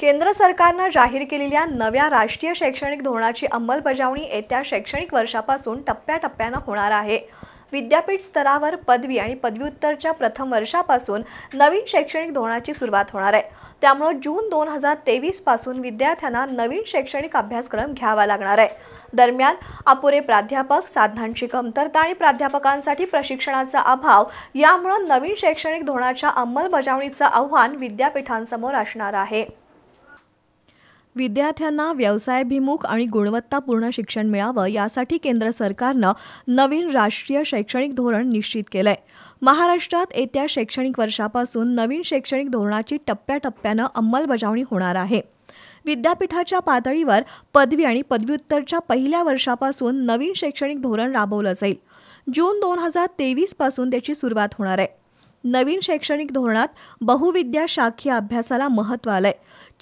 केंद्र सरकारनं जाहीर केलेल्या नव्या राष्ट्रीय शैक्षणिक धोरणाची अंमलबजावणी येत्या शैक्षणिक वर्षापासून टप्प्याटप्प्यानं होणार आहे विद्यापीठ स्तरावर पदवी आणि पदव्युत्तरच्या प्रथम वर्षापासून नवीन शैक्षणिक धोरणाची सुरुवात होणार आहे त्यामुळं जून दोन हजार तेवीसपासून विद्यार्थ्यांना नवीन शैक्षणिक अभ्यासक्रम घ्यावा लागणार आहे दरम्यान अपुरे प्राध्यापक साधनांची कमतरता आणि प्राध्यापकांसाठी प्रशिक्षणाचा अभाव यामुळं नवीन शैक्षणिक धोरणाच्या अंमलबजावणीचं आव्हान विद्यापीठांसमोर असणार आहे विद्यार्थ्यांना व्यवसायाभिमुख आणि गुणवत्तापूर्ण शिक्षण मिळावं यासाठी केंद्र सरकारनं नवीन राष्ट्रीय शैक्षणिक धोरण निश्चित केलं आहे महाराष्ट्रात येत्या शैक्षणिक वर्षापासून नवीन शैक्षणिक धोरणाची टप्प्याटप्प्यानं अंमलबजावणी होणार आहे विद्यापीठाच्या पातळीवर पदवी आणि पदव्युत्तरच्या पहिल्या वर्षापासून नवीन शैक्षणिक धोरण राबवलं जाईल जून दोन हजार तेवीसपासून त्याची सुरुवात होणार आहे नवीन शैक्षणिक धोरणात बहुविद्या शाखीय अभ्यासाला महत्त्व आलंय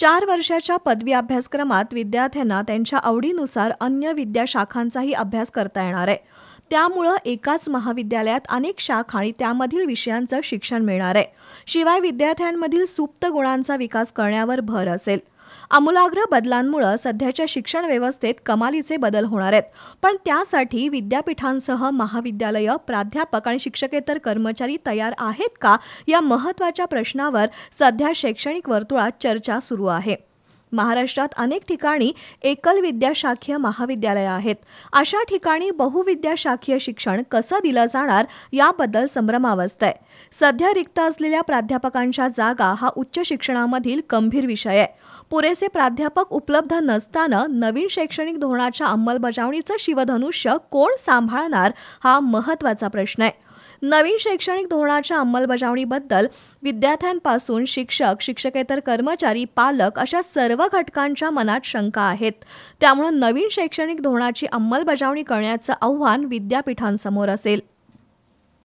चार वर्षाच्या पदवी अभ्यासक्रमात विद्यार्थ्यांना त्यांच्या आवडीनुसार अन्य विद्याशाखांचाही अभ्यास करता येणार आहे त्यामुळं एकाच महाविद्यालयात अनेक शाखा आणि त्यामधील विषयांचं शिक्षण मिळणार आहे शिवाय विद्यार्थ्यांमधील सुप्त गुणांचा विकास करण्यावर भर असेल आमूलाग्र बदलांमुळे सध्याच्या शिक्षण व्यवस्थेत कमालीचे बदल होणार आहेत पण त्यासाठी विद्यापीठांसह महाविद्यालय प्राध्यापक आणि शिक्षकेतर कर्मचारी तयार आहेत का या महत्वाच्या प्रश्नावर सध्या शैक्षणिक वर्तुळात चर्चा सुरू आहे महाराष्ट्रात अनेक ठिकाणी एकल विद्याशाखीय महाविद्यालयं आहेत अशा ठिकाणी बहुविद्याशाखीय शिक्षण कसं दिलं जाणार याबद्दल संभ्रमावस्थ आहे सध्या रिक्त असलेल्या प्राध्यापकांच्या जागा हा उच्च शिक्षणामधील गंभीर विषय आहे पुरेसे प्राध्यापक उपलब्ध नसताना नवीन शैक्षणिक धोरणाच्या अंमलबजावणीचं शिवधनुष्य कोण सांभाळणार हा महत्वाचा प्रश्न आहे नवीन शैक्षणिक धोरणाच्या अंमलबजावणीबद्दल विद्यार्थ्यांपासून शिक्षक शिक्षकेतर कर्मचारी पालक अशा सर्व घटकांच्या मनात शंका आहेत त्यामुळे नवीन शैक्षणिक धोरणाची अंमलबजावणी करण्याचं आव्हान विद्यापीठांसमोर असेल